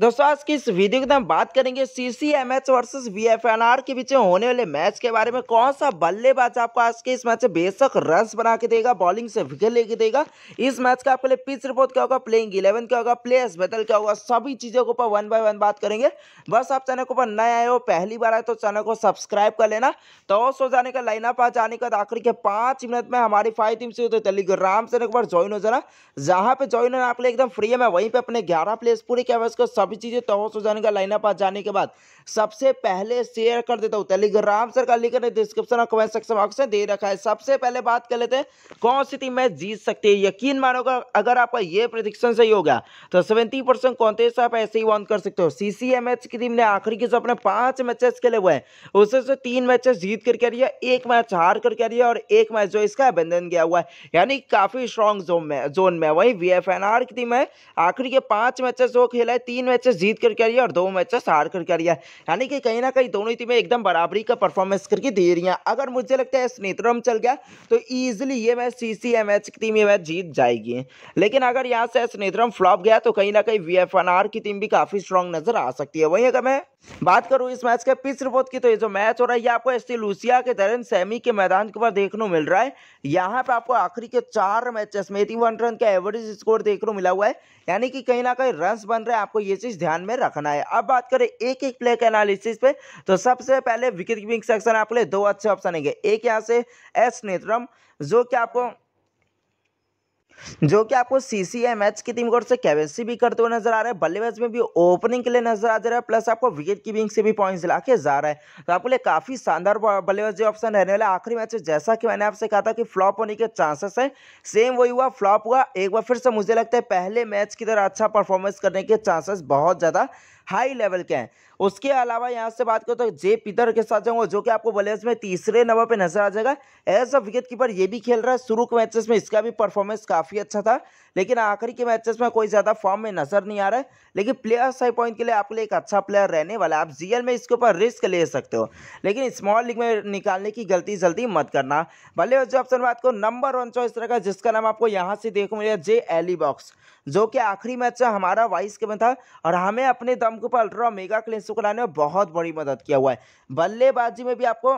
दोस्तों आज की इस वीडियो के तो हम बात करेंगे सीसीएमएच वर्सेस वीएफएनआर के बीच होने वाले मैच के बारे में कौन सा बल्लेबाज आपको आज के इस मैच में बेशक रन बना के देगा बॉलिंग से विकेट लेके देगा इस मैच का आपके लिए पिच रिपोर्ट क्या होगा प्लेइंग इलेवन क्या होगा प्लेयर्स बदल क्या होगा सभी चीज़ों के ऊपर वन बाय वन बात करेंगे बस आप चैनल के ऊपर नए आए हो पहली बार आए तो चैनल को सब्सक्राइब कर लेना तो सो जाने का अप आ जाने का आखिरी के पाँच मिनट में हमारी फाइव टीम से टेलीग्राम चैनल के ऊपर ज्वाइन हो जाना जहाँ पे ज्वाइन होना आपके लिए एकदम फ्री है मैं वहीं पर अपने ग्यारह प्लेयर्स पूरे कैमरे को सब काफ़ी चीज़ें तो हो जाने का लाइन पास जाने के बाद सबसे पहले शेयर कर देता हूँ टेलीग्राम सर का लिंक डिस्क्रिप्शन और कमेंट सेक्शन बॉक्स में दे रखा है सबसे पहले बात कर लेते हैं कौन सी टीम मैच जीत सकती है यकीन मानोगा अगर आपका ये प्रदिक्षण सही हो गया तो सेवेंटी परसेंट कॉन्टेस्ट आप ऐसे ही ऑन कर सकते हो सी सी एम एच की टीम ने आखिरी के जो अपने पांच मैचेस खेले हुए हैं उससे से तीन मैचेस जीत करके आ रही है एक मैच हार करके आ रही है और एक मैच जो इसका अभिनंदन गया हुआ है यानी काफी स्ट्रॉन्ग जोन में जोन में वही वी की टीम है आखिरी के पांच मैचेस जो खेला है तीन मैच मैचेस जीत करके आ रही है और दो मैचेस हार करके आ रही है यानी कि कहीं ना कहीं दोनों ही टीमें एकदम बराबरी का परफॉर्मेंस करके दे रही हैं अगर मुझे लगता है स्नेत्रम चल गया तो ईजिली ये match C C M H की टीम ये मैच जीत जाएगी लेकिन अगर यहाँ से स्नेत्रम फ्लॉप गया तो कहीं ना कहीं वी एफ एन आर की टीम भी काफ़ी स्ट्रॉन्ग नजर आ सकती है वहीं अगर मैं बात करूँ इस मैच के पिच रिपोर्ट की तो ये जो मैच हो रहा है ये आपको एस लूसिया के दरन सेमी के मैदान के ऊपर देखने को मिल रहा है यहाँ पे आपको आखिरी के चार मैचेस में एटी रन का एवरेज स्कोर देखने को मिला हुआ है यानी कि कहीं ना कहीं रन बन रहे हैं आपको ये एनालिसिस ध्यान में रखना है अब बात करें एक एक प्लेयर के एनालिसिस पे तो सबसे पहले विकेट कीपिंग सेक्शन आपके लिए दो अच्छे ऑप्शन एक यहाँ से एस नेत्रम जो कि आपको जो कि आपको सीसीएमएच की टीम की ओर से कैवेसी भी करते हुए नजर आ रहे हैं बल्लेबाज में भी ओपनिंग के लिए नजर आ जा रहा है प्लस आपको विकेट कीपिंग से भी पॉइंट्स दिला के जा रहा है तो आपके लिए काफी शानदार बल्लेबाजी ऑप्शन रहने वाला आखिरी मैच है जैसा कि मैंने आपसे कहा था कि फ्लॉप होने के चांसेस है सेम वही हुआ फ्लॉप हुआ एक बार फिर से मुझे लगता है पहले मैच की तरह अच्छा परफॉर्मेंस करने के चांसेस बहुत ज़्यादा हाई लेवल के हैं उसके अलावा यहाँ से बात करो तो जे पीतर के साथ जाऊंगा जो कि आपको बल्लेबाज में तीसरे नंबर पे नजर आ जाएगा एज अ विकेट कीपर ये भी खेल रहा है शुरू के मैचेस में इसका भी परफॉर्मेंस काफ़ी अच्छा था लेकिन आखिरी के मैचेस में कोई ज़्यादा फॉर्म में नजर नहीं आ रहा है लेकिन प्लेयर साइड पॉइंट के लिए आपके लिए एक अच्छा प्लेयर रहने वाला है आप जीएल में इसके ऊपर रिस्क ले सकते हो लेकिन स्मॉल लीग में निकालने की गलती जल्दी मत करना भले जो ऑप्शन बात को नंबर वन चॉइस रखा जिसका नाम आपको यहाँ से देखो मिलेगा जे एली बॉक्स जो कि आखिरी मैच हमारा वाइस के में था और हमें अपने दम के ऊपर अल्ट्रा मेगा क्लींसों को लाने में बहुत बड़ी मदद किया हुआ है बल्लेबाजी में भी आपको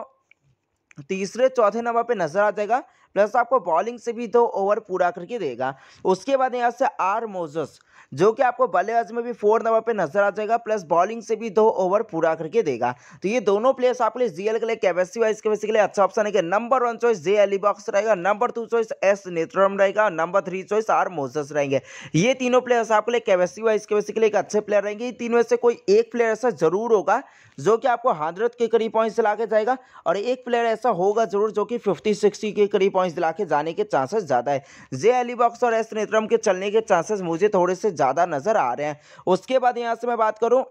तीसरे चौथे नंबर पर नजर आ जाएगा प्लस आपको बॉलिंग से भी दो ओवर पूरा करके देगा उसके बाद यहाँ से आर मोजस जो कि आपको बल्लेबाज में भी फोर नंबर पे नजर आ जाएगा प्लस बॉलिंग से भी दो ओवर पूरा करके देगा तो ये दोनों प्लेयर्स आपके लिए जीएल के लिए कैपेसिटी वाइज के लिए अच्छा ऑप्शन है कि number one choice J Ali बॉक्स रहेगा number two choice S Netram रहेगा number three choice R Moses रहेंगे ये तीनों प्लेयर्स आपके लिए कैपेसिटी वाइज कैपेसिटी के लिए अच्छे प्लेयर रहेंगे तीन में से कोई एक प्लेयर ऐसा जरूर होगा जो कि आपको हंड्रेड के करीब पॉइंट से ला जाएगा और एक प्लेयर ऐसा होगा जरूर जो कि फिफ्टी सिक्सटी के करीब पॉइंट्स दिला के जाने के चांसेस ज़्यादा है जे अली और एस नेत्रम के चलने के चांसेस मुझे थोड़े से ज़्यादा नज़र आ रहे हैं उसके बाद यहाँ से मैं बात करूँ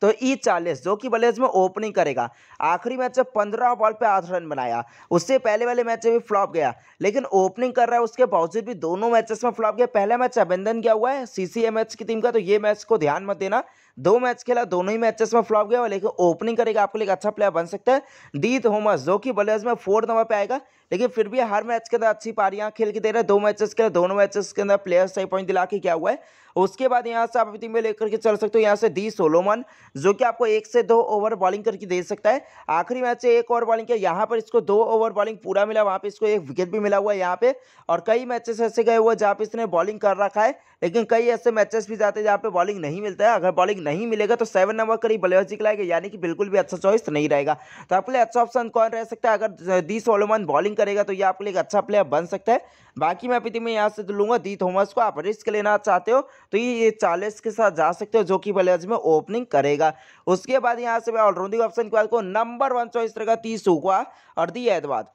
तो ई चालीस जो कि बल्लेज में ओपनिंग करेगा आखिरी मैच में पंद्रह बॉल पे आठ रन बनाया उससे पहले वाले मैच में भी फ्लॉप गया लेकिन ओपनिंग कर रहा है उसके बावजूद भी दोनों मैचेस में फ्लॉप गया पहला मैच अभिनंदन क्या हुआ है सीसीएमएच की टीम का तो ये मैच को ध्यान मत देना दो मैच खेला दोनों ही मैचेस में फ्लॉप गया लेकिन ओपनिंग करेगा आपको लिए अच्छा प्लेयर बन सकता है दीत होमस जो कि बल्लेबाज में फोर्थ नंबर पर आएगा लेकिन फिर भी हर मैच के अंदर अच्छी पारियां खेल के दे रहे हैं दो मैचेस के दोनों मैचेस के अंदर प्लेयर्स सही पॉइंट दिला के क्या हुआ है उसके बाद यहाँ से आप अभी टीम में लेकर के चल सकते हो यहाँ से दी सोलोमन जो कि आपको एक से दो ओवर बॉलिंग करके दे सकता है आखिरी मैच से एक ओवर बॉलिंग किया यहाँ पर इसको दो ओवर बॉलिंग पूरा मिला वहाँ पे इसको एक विकेट भी मिला हुआ है यहाँ पे और कई मैचेस ऐसे गए हुए जहाँ पे इसने बॉलिंग कर रखा है लेकिन कई ऐसे मैचेस भी जाते हैं जहाँ पे बॉलिंग नहीं मिलता है अगर बॉलिंग नहीं मिलेगा तो सेवन नंबर करीब बल्लेबाजी खिलाएगा यानी कि बिल्कुल भी अच्छा चॉइस नहीं रहेगा तो आपके लिए अच्छा ऑप्शन कौन रह सकता है अगर दी सोलोमन बॉलिंग करेगा तो ये आपके लिए एक अच्छा प्लेयर बन सकता है बाकी मैं अभी यहाँ से लूँगा दी थॉमस को आप रिस्क लेना चाहते हो तो ये चालीस के साथ जा सकते हो जो कि बल्लेबाजी में ओपनिंग करेगा उसके बाद यहाँ से मैं ऑलराउंडिंग ऑप्शन के बाद को नंबर वन चॉइस रहेगा तीस हुआ और दी एतवाद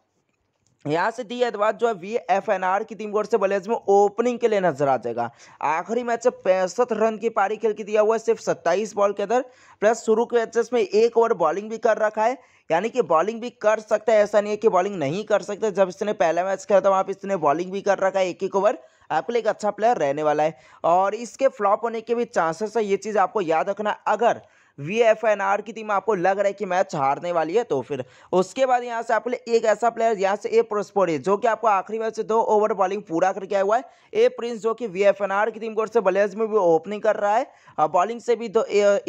यहाँ से डी एतवाद तो जो है वी एफ एन आर की टीम से बल्लेबाज में ओपनिंग के लिए नजर आ जाएगा आखिरी मैच में पैंसठ रन की पारी खेल के दिया हुआ है सिर्फ सत्ताईस बॉल के अंदर प्लस शुरू के मैचेस में एक ओवर बॉलिंग भी कर रखा है यानी कि बॉलिंग भी कर सकता है ऐसा नहीं है कि बॉलिंग नहीं कर सकते जब इसने पहला मैच खेला था वहाँ पर इसने बॉलिंग भी कर रखा है एक एक ओवर आपके लिए एक अच्छा प्लेयर रहने वाला है और इसके फ्लॉप होने के भी चांसेस है ये चीज़ आपको याद रखना अगर वी की टीम आपको लग रहा है कि मैच हारने वाली है तो फिर उसके बाद यहाँ से आप एक ऐसा प्लेयर यहाँ से ए प्रोस्पोरी जो कि आपको आखिरी मैच से दो ओवर बॉलिंग पूरा करके आया हुआ है ए प्रिंस जो कि वी एन आर की टीम को बल्लेबाज में भी ओपनिंग कर रहा है बॉलिंग से भी दो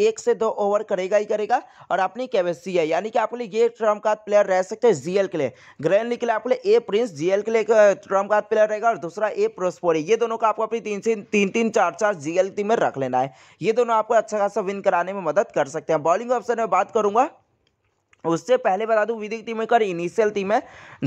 एक से दो ओवर करेगा ही करेगा और अपनी कैपेसिटी है यानी कि आप ये ट्रम का प्लेयर रह सकते हैं जीएल के लिए ग्रैंड लीग के लिए आप ए प्रिंस जीएल के लिए ट्रम का प्लेयर रहेगा और दूसरा ए प्रोस्पोरी ये दोनों का आपको अपनी तीन से तीन तीन चार चार जीएल टीम में रख लेना है ये दोनों आपको अच्छा खासा विन कराने में मदद कर सकते हैं बॉलिंग ऑप्शन में बात करूंगा उससे पहले बता दूं विधिक टीम एक और इनिशियल टीम है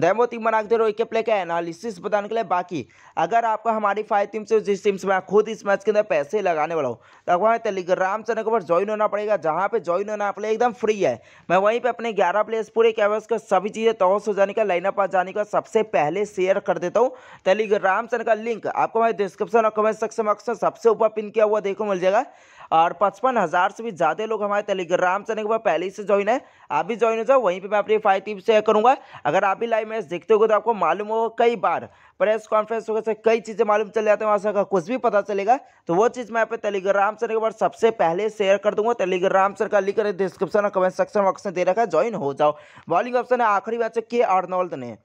डेमो टीम बना के रोहित के प्ले का एनालिसिस बताने के लिए बाकी अगर आपका हमारी फाइव टीम से जिस टीम से मैं खुद इस मैच के अंदर पैसे लगाने वाला हूँ तो वहाँ टेलीग्राम चैनल के ऊपर ज्वाइन होना पड़ेगा जहाँ पे ज्वाइन होना आप एकदम फ्री है मैं वहीं पर अपने ग्यारह प्लेयर्स पूरे कैबर्स का सभी चीज़ें तोस हो जाने का लाइनअप आ जाने का सबसे पहले शेयर कर देता हूँ टेलीग्राम चैनल का लिंक आपको मैं डिस्क्रिप्शन और कमेंट सेक्शन बॉक्स में सबसे ऊपर पिन किया हुआ देखो मिल जाएगा और पचपन से भी ज़्यादा लोग हमारे टेलीग्राम चैनल के ऊपर पहले से ज्वाइन है आप भी ज्वाइन हो जाओ वहीं पे मैं अपनी फाइव टिप्स शेयर करूंगा अगर आप भी लाइव मैच देखते हो तो आपको मालूम होगा कई बार प्रेस कॉन्फ्रेंस वगैरह से कई चीज़ें मालूम चल जाते हैं वहाँ से अगर कुछ भी पता चलेगा तो वो चीज़ मैं यहाँ टेलीग्राम सर के बाद सबसे पहले शेयर कर दूंगा टेलीग्राम सर का लिंक डिस्क्रिप्शन और कमेंट सेक्शन बॉक्स में दे रखा है ज्वाइन हो जाओ बॉलिंग ऑप्शन है आखिरी मैच के आर्नोल्ड ने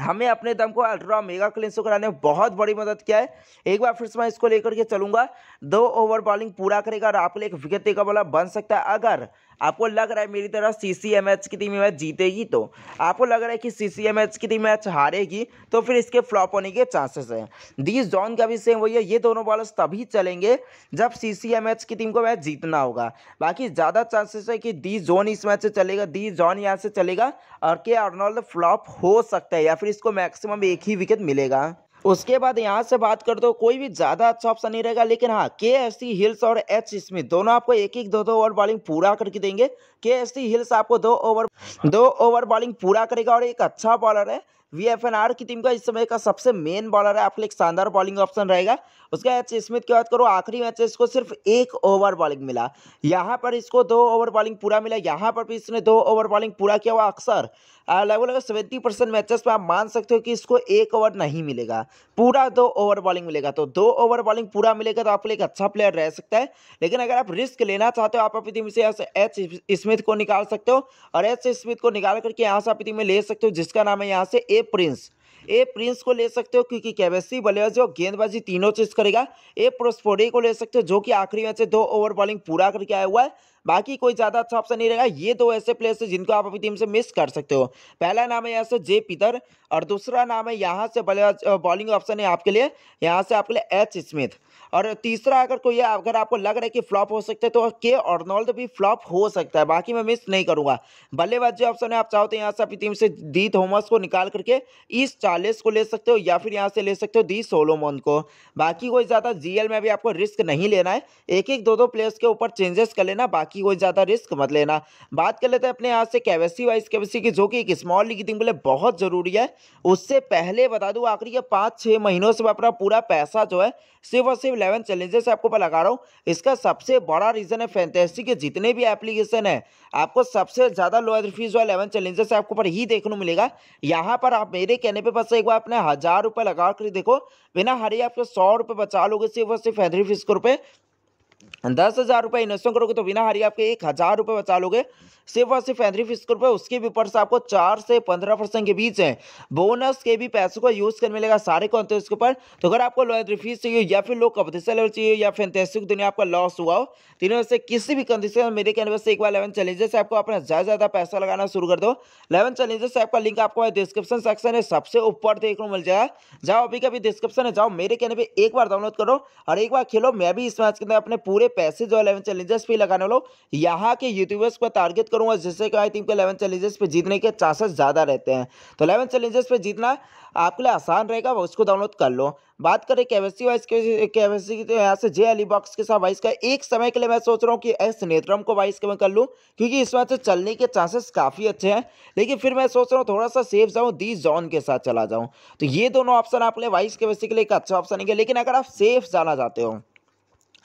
हमें अपने दम को अल्ट्रा मेगा क्लिन शो कराने में बहुत बड़ी मदद किया है एक बार फिर से मैं इसको लेकर के चलूंगा दो ओवर बॉलिंग पूरा करेगा और आपके लिए एक विकेट देगा बोला बन सकता है अगर आपको लग रहा है मेरी तरह सी सी एम एच की टीम मैच जीतेगी तो आपको लग रहा है कि सी सी एम एच की टीम मैच हारेगी तो फिर इसके फ्लॉप होने के चांसेस हैं डी जॉन का भी सेम वही है ये दोनों बॉलर्स तभी चलेंगे जब सी सी एम एच की टीम को मैच जीतना होगा बाकी ज़्यादा चांसेस है कि डी जोन इस मैच से चलेगा दी जॉन यहाँ से चलेगा और के आर्नोल्ड फ्लॉप हो सकता है या फिर इसको मैक्सिमम एक ही विकेट मिलेगा उसके बाद यहाँ से बात कर दो कोई भी ज़्यादा अच्छा ऑप्शन नहीं रहेगा लेकिन हाँ के एस सी हिल्स और एच स्मिथ दोनों आपको एक एक दो दो ओवर बॉलिंग पूरा करके देंगे के एस सी हिल्स आपको दो ओवर दो ओवर बॉलिंग पूरा करेगा और एक अच्छा बॉलर है वी एफ एन आर की टीम का इस समय का सबसे मेन बॉलर है आपके लिए एक शानदार बॉलिंग ऑप्शन रहेगा उसका एच स्मिथ की बात करो आखिरी मैच इसको सिर्फ एक ओवर बॉलिंग मिला यहाँ पर इसको दो ओवर बॉलिंग पूरा मिला यहाँ पर भी इसने दो ओवर बॉलिंग पूरा किया हुआ अक्सर लगभग लगभग सेवेंटी परसेंट मैचेस में आप मान सकते हो कि इसको एक ओवर नहीं मिलेगा पूरा दो ओवर बॉलिंग मिलेगा तो दो ओवर बॉलिंग पूरा मिलेगा तो आपके लिए एक अच्छा प्लेयर रह सकता है लेकिन अगर आप रिस्क लेना चाहते हो आप अपनी टीम से एच स्मिथ को निकाल सकते हो और एच स्मिथ को निकाल करके यहाँ से अपनी टीम में ले सकते हो जिसका नाम है यहाँ से ए प्रिंस ए प्रिंस को ले सकते हो क्योंकि कैबेसी बल्लेबाजी और गेंदबाजी तीनों चीज करेगा ए प्रोस्फोडे को ले सकते हो जो कि आखिरी मैच से दो ओवर बॉलिंग पूरा करके आया हुआ है बाकी कोई ज़्यादा अच्छा ऑप्शन नहीं रहेगा ये दो ऐसे प्लेयर्स हैं जिनको आप अपनी टीम से मिस कर सकते हो पहला नाम है यहाँ से जे पीतर और दूसरा नाम है यहाँ से बल्लेबाज बॉलिंग ऑप्शन है आपके लिए यहाँ से आपके लिए एच स्मिथ और तीसरा अगर कोई अगर आपको लग रहा है कि फ्लॉप हो सकते हैं तो के ऑर्नोल्ड भी फ्लॉप हो सकता है बाकी मैं मिस नहीं करूंगा बल्लेबाज जो ऑप्शन है आप चाहो तो यहाँ से अपनी टीम से दी थॉमस को निकाल करके इस चालीस को ले सकते हो या फिर यहाँ से ले सकते हो दी सोलोमोन को बाकी कोई ज़्यादा जीएल में भी आपको रिस्क नहीं लेना है एक एक दो दो प्लेयर्स के ऊपर चेंजेस कर लेना बाकी कोई ज़्यादा रिस्क मत लेना बात कर लेते हैं अपने यहाँ से कैवेसी वाइज कैवेसी की जो कि एक स्मॉल लीग थी बोले बहुत ज़रूरी है उससे पहले बता दूँ आखिरी के पाँच छः महीनों से अपना पूरा पैसा जो है सिर्फ और सिर्फ इलेवन चैलेंजेस आपको मैं लगा रहा हूँ इसका सबसे बड़ा रीज़न है फैंटेसी के जितने भी एप्लीकेशन है आपको सबसे ज़्यादा लोअर फीस जो है इलेवन चैलेंजेस आपको पर ही देखने को मिलेगा यहाँ पर आप मेरे कहने पर बस एक बार आपने हज़ार रुपए लगा कर देखो बिना हरी आपके सौ रुपए बचा लोगे सिर्फ और सिर्फ हैदरी फिश दस हज़ार रुपये इन्वेस्टमेंट करोगे तो बिना हारी आपके एक हज़ार रुपये बचा लोगे सिर्फ और सिर्फ पैंतीस फीसद रुपये उसके भी ऊपर से आपको चार से पंद्रह परसेंट के बीच है बोनस के भी पैसों का यूज़ कर मिलेगा सारे कॉन्टेस्ट के ऊपर तो अगर आपको लो एंट्री फीस चाहिए या फिर लो कंपटीशन लेवल चाहिए या फिर तहसील दुनिया आपका लॉस हुआ हो तीनों से किसी भी कंडीशन मेरे कैनवे से एक बार इलेवन चैलेंजेस आपको अपना ज़्यादा ज़्यादा पैसा लगाना शुरू कर दो इलेवन चैलेंजेस आपका लिंक आपको डिस्क्रिप्शन सेक्शन है सबसे ऊपर देखने को मिल जाएगा जाओ अभी का भी डिस्क्रिप्शन है जाओ मेरे कैनवे एक बार डाउनलोड करो और एक बार खेलो मैं भी इस मैच के अंदर अपने पूरे पैसे जो इलेवन चैलेंजेस पे लगाने वाला हूँ यहाँ के यूट्यूबर्स पर टारगेट करूँगा जिससे कि आई थिंक इलेवन चैलेंजेस पे जीतने के चांसेस ज़्यादा रहते हैं तो इलेवन चैलेंजेस पे जीतना आपके लिए आसान रहेगा उसको डाउनलोड कर लो बात करें केवेसी वाइस केवेसी की तो यहाँ से जे अली बॉक्स के साथ वाइस का एक समय के लिए मैं सोच रहा हूँ कि एस नेत्रम को वाइस का कर लूँ क्योंकि इस मैच से चलने के चांसेस काफ़ी अच्छे हैं लेकिन फिर मैं सोच रहा हूँ थोड़ा सा सेफ जाऊँ दी जॉन के साथ चला जाऊँ तो ये दोनों ऑप्शन आपके लिए वाइस केवेसी के लिए एक अच्छा ऑप्शन है लेकिन अगर आप सेफ जाना चाहते हो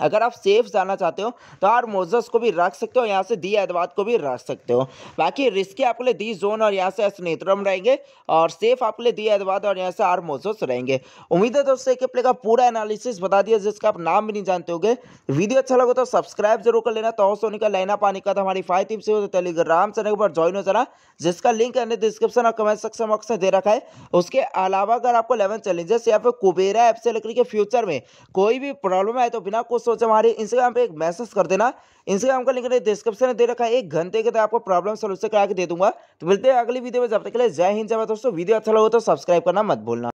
अगर आप सेफ जाना चाहते हो तो आप मोजस को भी रख सकते हो यहाँ से दी एदवाद को भी रख सकते हो बाकी रिस्के आपके लिए दी जोन और यहाँ से असनेत्रम रहेंगे और सेफ आपके लिए दी ऐदवाद और यहाँ से आर मोजस रहेंगे उम्मीद है दोस्तों एक प्ले का पूरा एनालिसिस बता दिया जिसका आप नाम भी नहीं जानते होगे वीडियो अच्छा लगे तो सब्सक्राइब जरूर कर लेना तो सोनी का लेना पानी का हमारी फाइव टीम से हो तो टेलीग्राम चैनल पर ज्वाइन हो जाना जिसका लिंक है डिस्क्रिप्शन और कमेंट सेक्शन बॉक्स में दे रखा है उसके अलावा अगर आपको इलेवन चैलेंजेस या फिर कुबेरा ऐप से लेकर के फ्यूचर में कोई भी प्रॉब्लम है तो बिना कुछ दोस्तों से हमारे इंस्टाग्राम पे एक मैसेज कर देना इंस्टाग्राम का लिंक डिस्क्रिप्शन में दे रखा है एक घंटे के अंदर आपको प्रॉब्लम सोल्यूशन करा के दे दूंगा तो मिलते हैं अगली वीडियो में जब तक के लिए जय हिंद जय दोस्तों वीडियो अच्छा लगे तो सब्सक्राइब करना मत भूलना